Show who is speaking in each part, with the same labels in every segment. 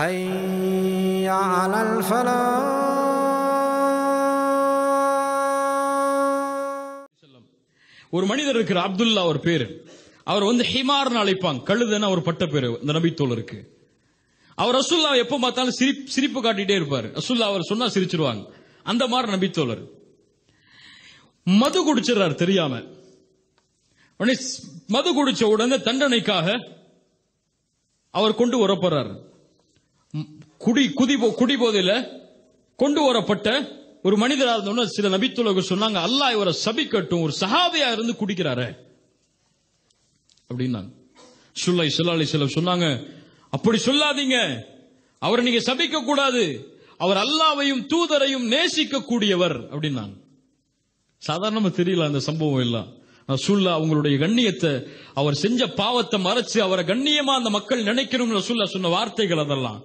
Speaker 1: حي على ஒரு மனிதர் இருக்கிற அப்துல்லா ஒரு பேரு அவர் வந்து ஹிமார் அழைப்பாங்க கழுதுன்னு அவர் பட்ட பேரு இந்த இருக்கு அவர் அசுல்லா எப்ப பார்த்தாலும் சிரிப்பு சிரிப்பு காட்டிட்டே இருப்பார் அசுல்லா அவர் சொன்னா சிரிச்சிருவாங்க அந்த மாதிரி நபித்தோழர் மது குடிச்சிடுறாரு தெரியாம மது குடிச்ச உடனே தண்டனைக்காக அவர் கொண்டு வரப்படுறாரு குடி குதி குடி கொண்டு வரப்பட்ட ஒரு மனிதராக இருந்தோம்னா சில நபித்துலக சொன்னாங்க அல்லாஹ் இவரை சபிக்கட்டும் ஒரு சஹாபியா இருந்து குடிக்கிறாரு அப்படின்னாங்க சுல்லை சுல்லாலி செல்லம் சொன்னாங்க அப்படி சொல்லாதீங்க அவரை நீங்க சபிக்க கூடாது அவர் அல்லாவையும் தூதரையும் நேசிக்க கூடியவர் அப்படின்னாங்க சாதாரணமா தெரியல அந்த சம்பவம் எல்லாம் சுல்லா அவங்களுடைய கண்ணியத்தை அவர் செஞ்ச பாவத்தை மறைச்சு அவரை கண்ணியமா அந்த மக்கள் நினைக்கணும் சொன்ன வார்த்தைகள் அதெல்லாம்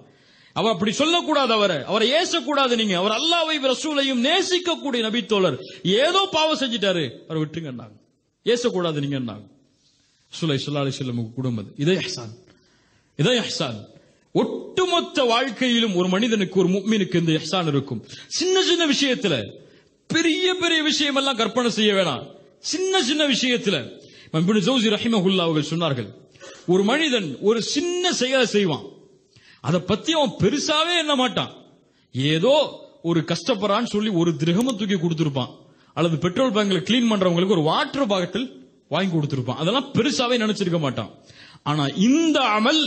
Speaker 1: அவர் அப்படி சொல்லக்கூடாது அவரை அவரை ஏசக்கூடாது நீங்க அவர் அல்லாவை ரசூலையும் நேசிக்கக்கூடிய நபித்தோழர் ஏதோ பாவம் செஞ்சிட்டாரு அவரை விட்டுங்கன்னாங்க ஏசக்கூடாது நீங்க சுலை சுல்லாலை செல்லமுக்கு குடும்பம் இதே ஹசான் இதே ஹசான் ஒட்டுமொத்த வாழ்க்கையிலும் ஒரு மனிதனுக்கு ஒரு முக்மீனுக்கு இந்த எஹ்சான் இருக்கும் சின்ன சின்ன விஷயத்துல பெரிய பெரிய விஷயம் எல்லாம் கற்பனை செய்ய வேணாம் சின்ன சின்ன விஷயத்துல ஜோசி ரஹிமஹுல்லா அவர்கள் சொன்னார்கள் ஒரு மனிதன் ஒரு சின்ன செயலை செய்வான் அதை பத்தி அவன் பெருசாவே என்ன மாட்டான் ஏதோ ஒரு கஷ்டப்படுறான்னு சொல்லி ஒரு திரகம தூக்கி கொடுத்துருப்பான் அல்லது பெட்ரோல் பங்க்ல கிளீன் பண்றவங்களுக்கு ஒரு வாட்டர் பாகத்தில் வாங்கி கொடுத்துருப்பான் அதெல்லாம் பெருசாவே நினைச்சிருக்க மாட்டான் ஆனா இந்த அமல்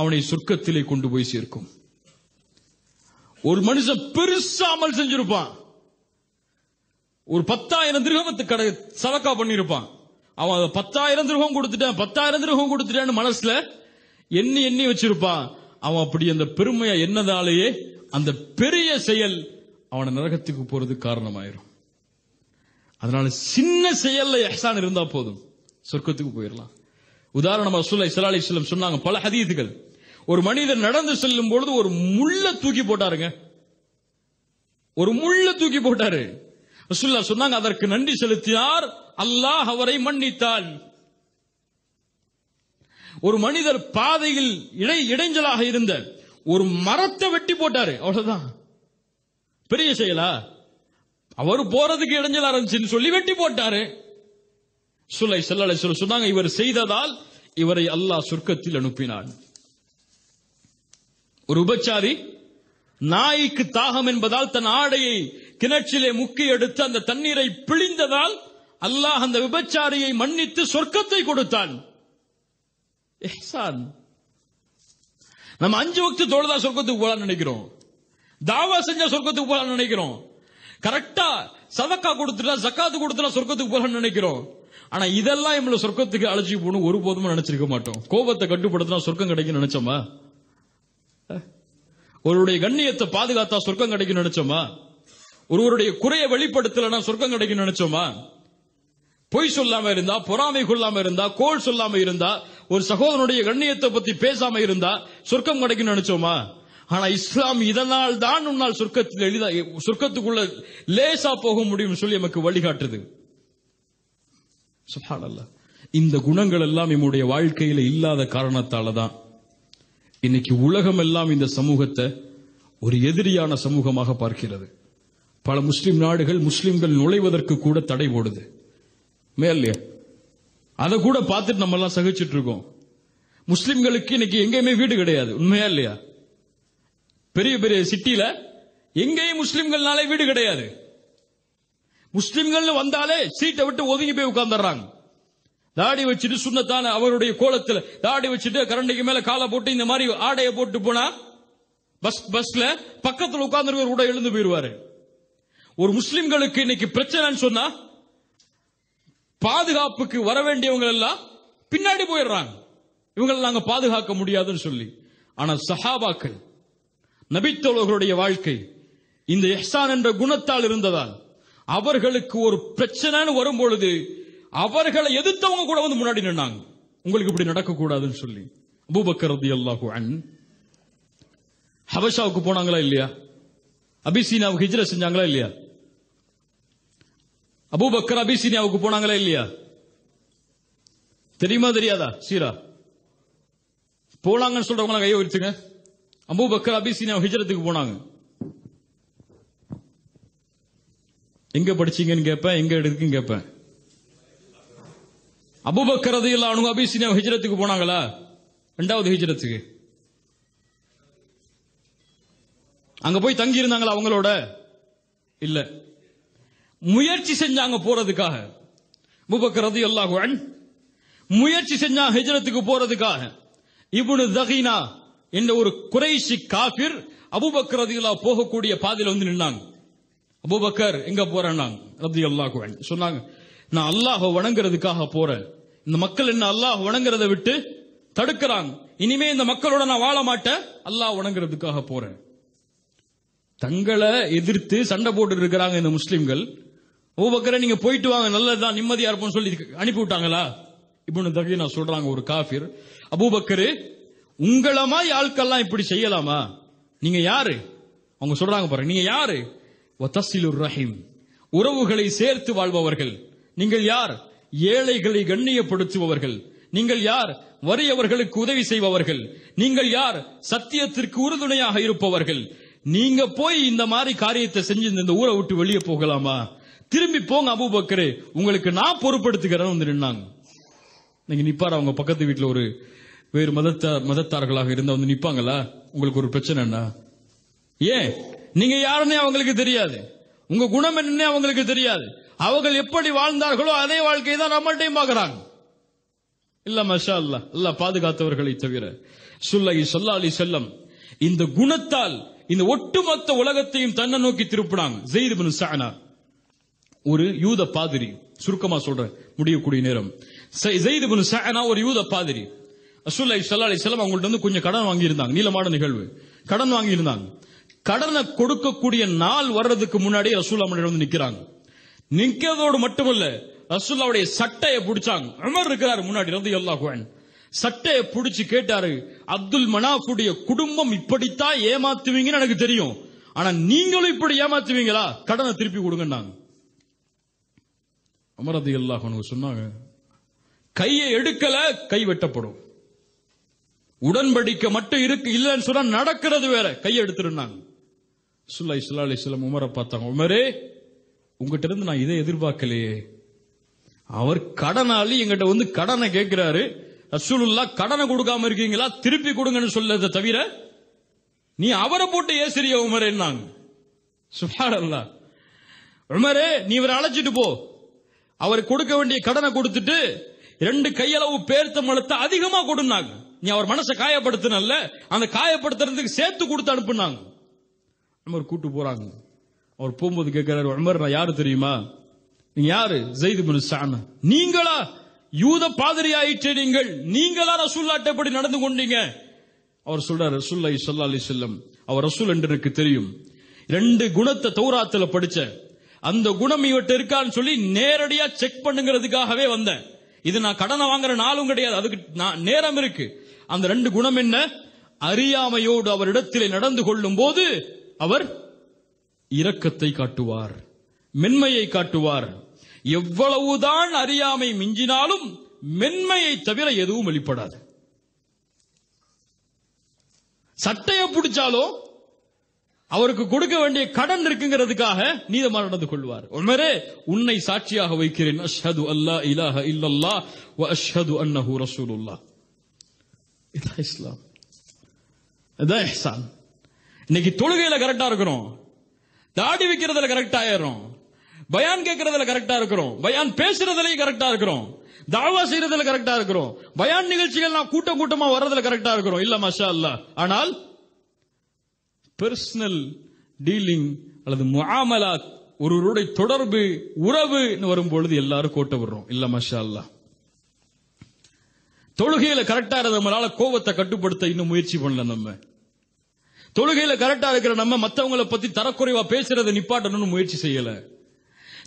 Speaker 1: அவனை சொர்க்கத்திலே கொண்டு போய் சேர்க்கும் ஒரு மனுஷன் பெருசா அமல் செஞ்சிருப்பான் ஒரு பத்தாயிரம் திருகமத்து கடை சலக்கா பண்ணிருப்பான் அவன் பத்தாயிரம் திருகம் கொடுத்துட்டான் பத்தாயிரம் திருகம் கொடுத்துட்டான்னு மனசுல எண்ணி எண்ணி வச்சிருப்பான் அவன் அப்படி அந்த பெருமையா என்னதாலேயே அந்த பெரிய செயல் அவனை நரகத்துக்கு போறது காரணமாயிரும் அதனால சின்ன செயல்ல எஹ்சான் இருந்தா போதும் சொர்க்கத்துக்கு போயிடலாம் உதாரணமா சொல்ல இஸ்லா சொல்லம் சொன்னாங்க பல ஹதீதுகள் ஒரு மனிதர் நடந்து செல்லும் பொழுது ஒரு முள்ள தூக்கி போட்டாருங்க ஒரு முள்ள தூக்கி போட்டாரு சொன்னாங்க அதற்கு நன்றி செலுத்தினார் அல்லாஹ் அவரை மன்னித்தான் ஒரு மனிதர் பாதையில் இடை இடைஞ்சலாக இருந்த ஒரு மரத்தை வெட்டி போட்டாரு அவ்வளவுதான் பெரிய செயலா அவர் போறதுக்கு இடைஞ்சலா இருந்துச்சுன்னு சொல்லி வெட்டி போட்டாரு சுலை செல்லலை சொல்ல சொன்னாங்க இவர் செய்ததால் இவரை அல்லாஹ் சொர்க்கத்தில் அனுப்பினான் ஒரு உபச்சாரி நாய்க்கு தாகம் என்பதால் தன் ஆடையை கிணற்றிலே முக்கி எடுத்து அந்த தண்ணீரை பிழிந்ததால் அல்லாஹ் அந்த விபச்சாரியை மன்னித்து சொர்க்கத்தை கொடுத்தான் நம்ம அஞ்சு வக்து தொழுதா சொர்க்கத்துக்கு போகலான்னு நினைக்கிறோம் தாவா செஞ்சா சொர்க்கத்துக்கு போகலான்னு நினைக்கிறோம் கரெக்டா சதக்கா கொடுத்துட்டா ஜக்காத்து கொடுத்துட்டா சொர்க்கத்துக்கு போகலான்னு நினைக்கிறோம் ஆனா இதெல்லாம் நம்மள சொர்க்கத்துக்கு அழைச்சி போகணும் ஒருபோதும் நினைச்சிருக்க மாட்டோம் கோபத்தை கட்டுப்படுத்தினா சொர்க்கம் கிடைக்கும் நினைச்சோமா ஒருவருடைய கண்ணியத்தை பாதுகாத்தா சொர்க்கம் கிடைக்கும் நினைச்சோமா ஒருவருடைய குறைய வெளிப்படுத்தலன்னா சொர்க்கம் கிடைக்கும் நினைச்சோமா பொய் சொல்லாம இருந்தா பொறாமை கொள்ளாம இருந்தா கோல் சொல்லாம இருந்தா ஒரு சகோதரனுடைய கண்ணியத்தை பத்தி பேசாம இருந்தா சொர்க்கம் கிடைக்கும் நினைச்சோமா ஆனா இஸ்லாம் இதனால் தான் உன்னால் சொர்க்கத்தில் எளிதா சொர்க்கத்துக்குள்ள லேசா போக முடியும் சொல்லி நமக்கு வழிகாட்டுது இந்த குணங்கள் எல்லாம் நம்முடைய வாழ்க்கையில இல்லாத காரணத்தால தான் இன்னைக்கு உலகம் எல்லாம் இந்த சமூகத்தை ஒரு எதிரியான சமூகமாக பார்க்கிறது பல முஸ்லிம் நாடுகள் முஸ்லிம்கள் நுழைவதற்கு கூட தடை போடுது மேல்லையா அதை கூட பார்த்துட்டு நம்ம எல்லாம் சகிச்சுட்டு இருக்கோம் முஸ்லிம்களுக்கு இன்னைக்கு எங்கேயுமே வீடு கிடையாது உண்மையா இல்லையா பெரிய பெரிய சிட்டியில எங்கேயும் முஸ்லிம்கள்னாலே வீடு கிடையாது முஸ்லிம்கள் வந்தாலே சீட்டை விட்டு ஒதுங்கி போய் உட்கார்ந்துறாங்க தாடி வச்சுட்டு சுண்ணத்தான அவருடைய கோலத்தில் தாடி வச்சுட்டு கரண்டிக்கு மேல காலை போட்டு இந்த மாதிரி ஆடைய போட்டு போனா பஸ் பஸ்ல பக்கத்தில் உட்கார்ந்து கூட எழுந்து போயிருவாரு ஒரு முஸ்லிம்களுக்கு இன்னைக்கு பிரச்சனைன்னு சொன்னா பாதுகாப்புக்கு வர வேண்டியவங்க எல்லாம் பின்னாடி போயிடுறாங்க இவங்களை நாங்க பாதுகாக்க முடியாதுன்னு சொல்லி ஆனா சஹாபாக்கள் நபித்தோழர்களுடைய வாழ்க்கை இந்த எஹ்சான் என்ற குணத்தால் இருந்ததால் அவர்களுக்கு ஒரு பிரச்சனைன்னு வரும் பொழுது அவர்களை எதிர்த்தவங்க கூட வந்து முன்னாடி நின்னாங்க உங்களுக்கு இப்படி நடக்கக்கூடாதுன்னு சொல்லி அபூபக்கரதி அல்லாஹு அன் ஹபஷாவுக்கு போனாங்களா இல்லையா அபிசீனாவுக்கு ஹிஜ்ர செஞ்சாங்களா இல்லையா அபுபக்கர் அபிசீனியாவுக்கு போனாங்களா இல்லையா தெரியுமா தெரியாதா சீரா போனாங்கன்னு சொல்றவங்க கையை வச்சுங்க அபுபக்கர் அபிசீனியா ஹிஜரத்துக்கு போனாங்க எங்க படிச்சீங்கன்னு கேட்பேன் எங்க எடுக்குன்னு கேட்பேன் அபுபக்கரது இல்ல அவனுங்க அபிசீனியா ஹிஜரத்துக்கு போனாங்களா ரெண்டாவது ஹிஜரத்துக்கு அங்க போய் தங்கி இருந்தாங்களா அவங்களோட இல்லை முயற்சி செஞ்சாங்க போறதுக்காக முபக்கரது எல்லாகுவன் முயற்சி செஞ்சா ஹெஜரத்துக்கு போறதுக்காக இவனு தகினா என்ற ஒரு குறைசி காபிர் அபுபக்கர் ரதியுல்லா போகக்கூடிய பாதையில் வந்து நின்னாங்க அபுபக்கர் எங்க போறேன்னாங்க ரதி அல்லாஹுவன் சொன்னாங்க நான் அல்லாஹ வணங்குறதுக்காக போறேன் இந்த மக்கள் என்ன அல்லாஹ் வணங்குறதை விட்டு தடுக்கிறாங்க இனிமே இந்த மக்களோட நான் வாழ மாட்டேன் அல்லாஹ் வணங்குறதுக்காக போறேன் தங்களை எதிர்த்து சண்டை போட்டு இருக்கிறாங்க இந்த முஸ்லிம்கள் ஊபக்கரை நீங்க போயிட்டு வாங்க நல்லதுதான் நிம்மதியா இருப்போம் சொல்லி அனுப்பி விட்டாங்களா இப்படி நான் சொல்றாங்க ஒரு காபிர் அபூபக்கரு உங்களமா ஆட்கள்லாம் இப்படி செய்யலாமா நீங்க யாரு அவங்க சொல்றாங்க பாருங்க நீங்க யாரு தஸ்ஸிலுர் ரஹீம் உறவுகளை சேர்த்து வாழ்பவர்கள் நீங்கள் யார் ஏழைகளை கண்ணியப்படுத்துபவர்கள் நீங்கள் யார் வறியவர்களுக்கு உதவி செய்பவர்கள் நீங்கள் யார் சத்தியத்திற்கு உறுதுணையாக இருப்பவர்கள் நீங்க போய் இந்த மாதிரி காரியத்தை செஞ்சு இந்த ஊரை விட்டு வெளியே போகலாமா திரும்பி போங்க அபூபக்கரே உங்களுக்கு நான் பொறுப்படுத்துகிறேன் வந்து நின்னாங்க நீங்க நிப்பாரு அவங்க பக்கத்து வீட்டுல ஒரு வேறு மதத்தார் மதத்தார்களாக இருந்தா வந்து நிப்பாங்களா உங்களுக்கு ஒரு பிரச்சனை என்ன ஏன் நீங்க யாருன்னே அவங்களுக்கு தெரியாது உங்க குணம் என்னன்னே அவங்களுக்கு தெரியாது அவர்கள் எப்படி வாழ்ந்தார்களோ அதே வாழ்க்கையை தான் நம்மள்டையும் பாக்குறாங்க இல்ல மஷா இல்ல இல்ல பாதுகாத்தவர்களை தவிர சொல்ல சொல்லா செல்லம் இந்த குணத்தால் இந்த ஒட்டுமொத்த உலகத்தையும் தன்னை நோக்கி திருப்பினாங்க ஜெயித் சானார் ஒரு யூத பாதிரி சுருக்கமா சொல்ற முடியக்கூடிய நேரம் ஒரு யூத பாதிரி அசுல்லா சல்லா அலிஸ்லாம் அவங்கள்ட்ட இருந்து கொஞ்சம் கடன் வாங்கியிருந்தாங்க நீளமான நிகழ்வு கடன் வாங்கியிருந்தாங்க கடனை கொடுக்கக்கூடிய நாள் வர்றதுக்கு முன்னாடி ரசூல்லா வந்து நிக்கிறாங்க நிக்கிறதோடு மட்டுமல்ல ரசூல்லாவுடைய சட்டையை பிடிச்சாங்க அமர் இருக்கிறார் முன்னாடி இருந்து எல்லா சட்டையை பிடிச்சி கேட்டாரு அப்துல் மனாஃபுடைய குடும்பம் இப்படித்தான் ஏமாத்துவீங்கன்னு எனக்கு தெரியும் ஆனா நீங்களும் இப்படி ஏமாத்துவீங்களா கடனை திருப்பி கொடுங்கன்னாங்க அமரது அல்லாஹ் சொன்னாங்க கையை எடுக்கல கை வெட்டப்படும் உடன்படிக்க மட்டும் இருக்கு இல்லைன்னு சொன்னா நடக்கிறது வேற கையை எடுத்துருந்தாங்க சுல்லா இஸ்லா அலி இஸ்லாம் உமரை பார்த்தாங்க உமரே உங்ககிட்ட இருந்து நான் இதை எதிர்பார்க்கலையே அவர் கடனாளி எங்கிட்ட வந்து கடனை கேட்கிறாரு அசூலுல்லா கடனை கொடுக்காம இருக்கீங்களா திருப்பி கொடுங்கன்னு சொல்லதை தவிர நீ அவரை போட்டு ஏசிரிய உமரேன்னாங்க என்னாங்க உமரே நீ இவரை அழைச்சிட்டு போ அவர் கொடுக்க வேண்டிய கடனை கொடுத்துட்டு ரெண்டு கையளவு பேர்த்த தமிழத்தை அதிகமா கொடுனாங்க நீ அவர் மனசை காயப்படுத்தினல்ல அந்த காயப்படுத்துறதுக்கு சேர்த்து கொடுத்து அனுப்புனாங்க கூட்டு போறாங்க அவர் போகும்போது கேட்கிறாரு நான் யாரு தெரியுமா நீங்க யாரு ஜெயிது பின் நீங்களா யூத பாதிரி ஆயிற்று நீங்கள் நீங்களா ரசூல்லாட்ட எப்படி நடந்து கொண்டீங்க அவர் சொல்றாரு ரசூல்லா சொல்லா அலி செல்லம் அவர் ரசூல் என்று எனக்கு தெரியும் ரெண்டு குணத்தை தௌராத்துல படிச்சேன் அந்த குணம் இவர்கிட்ட இருக்கான்னு சொல்லி நேரடியா செக் பண்ணுங்கிறதுக்காகவே வந்தேன் இது நான் கடனை வாங்குற நாளும் கிடையாது அதுக்கு நேரம் இருக்கு அந்த ரெண்டு குணம் என்ன அறியாமையோடு அவர் இடத்திலே நடந்து கொள்ளும் போது அவர் இரக்கத்தை காட்டுவார் மென்மையை காட்டுவார் எவ்வளவுதான் அறியாமை மிஞ்சினாலும் மென்மையை தவிர எதுவும் வெளிப்படாது சட்டையை பிடிச்சாலும் அவருக்கு கொடுக்க வேண்டிய கடன் இருக்குங்கிறதுக்காக நீதமான நடந்து கொள்வார் உமரே உன்னை சாட்சியாக வைக்கிறேன் அஷ்ஹது அல்லா இலாஹ இல்லல்லா வ அஷ்ஹது அன்னஹு ரசூலுல்லா இஸ்லாம் இதான் இஹ்சான் இன்னைக்கு தொழுகையில கரெக்டா இருக்கிறோம் தாடி வைக்கிறதுல கரெக்ட் ஆயிரும் பயான் கேட்கறதுல கரெக்டா இருக்கிறோம் பயான் பேசுறதுலயும் கரெக்டா இருக்கிறோம் தாவா செய்யறதுல கரெக்டா இருக்கிறோம் பயான் நிகழ்ச்சிகள் கூட்டம் கூட்டமா வர்றதுல கரெக்டா இருக்கிறோம் இல்ல மஷா அல்ல ஆனால் பர்சனல் டீலிங் அல்லது முகாமலாத் ஒருவருடைய தொடர்பு உறவு வரும்பொழுது எல்லாரும் கோட்டை விடுறோம் இல்ல மஷா அல்லா தொழுகையில கரெக்டா இருந்த கோபத்தை கட்டுப்படுத்த இன்னும் முயற்சி பண்ணல நம்ம தொழுகையில கரெக்டா இருக்கிற நம்ம மத்தவங்களை பத்தி தரக்குறைவா பேசுறதை நிப்பாட்டணும்னு முயற்சி செய்யல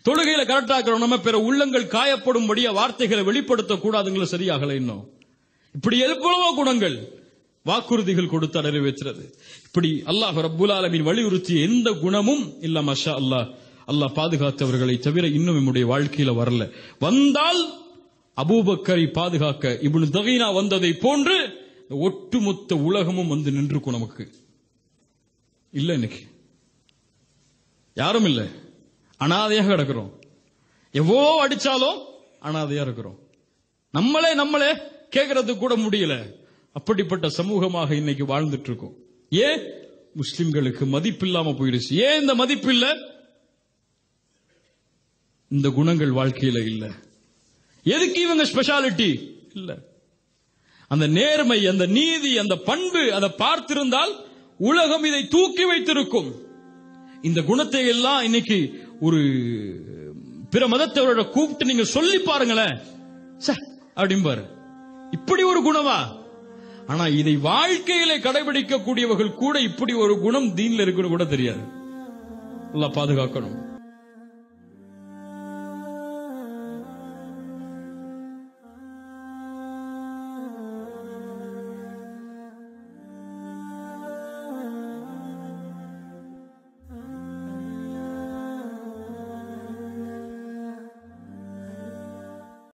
Speaker 1: தொழுகையில கரெக்டா இருக்கிற நம்ம பிற உள்ளங்கள் காயப்படும்படியா வார்த்தைகளை வெளிப்படுத்த கூடாதுங்களை சரியாகல இன்னும் இப்படி எவ்வளவோ குணங்கள் வாக்குறுதிகள் கொடுத்து நிறைவேற்றுறது இப்படி அல்லாஹ் ரபுல் ஆலமின் வலியுறுத்திய எந்த குணமும் இல்ல மஷா அல்லாஹ் அல்லாஹ் பாதுகாத்தவர்களை தவிர இன்னும் நம்முடைய வாழ்க்கையில வரல வந்தால் அபூபக்கரை பாதுகாக்க இவ்வளவு தகைனா வந்ததை போன்று ஒட்டுமொத்த உலகமும் வந்து நின்றுக்கும் நமக்கு இல்ல இன்னைக்கு யாரும் இல்ல அனாதையாக கிடக்கிறோம் எவ்வளோ அடிச்சாலும் அனாதையா இருக்கிறோம் நம்மளே நம்மளே கேட்கறது கூட முடியல அப்படிப்பட்ட சமூகமாக இன்னைக்கு வாழ்ந்துட்டு இருக்கோம் ஏன் முஸ்லிம்களுக்கு மதிப்பு இல்லாம போயிடுச்சு ஏன் இந்த மதிப்பு இல்ல இந்த குணங்கள் வாழ்க்கையில இல்ல எதுக்கு இவங்க ஸ்பெஷாலிட்டி இல்ல அந்த நேர்மை அந்த நீதி அந்த பண்பு அதை பார்த்திருந்தால் உலகம் இதை தூக்கி வைத்திருக்கும் இந்த குணத்தை எல்லாம் இன்னைக்கு ஒரு பிற மதத்தவரோட கூப்பிட்டு நீங்க சொல்லி பாருங்களேன் அப்படிம்பாரு இப்படி ஒரு குணமா ஆனா இதை வாழ்க்கையில கடைபிடிக்கக்கூடியவர்கள் கூட இப்படி ஒரு குணம் தீன்ல இருக்குன்னு கூட தெரியாது நல்லா பாதுகாக்கணும்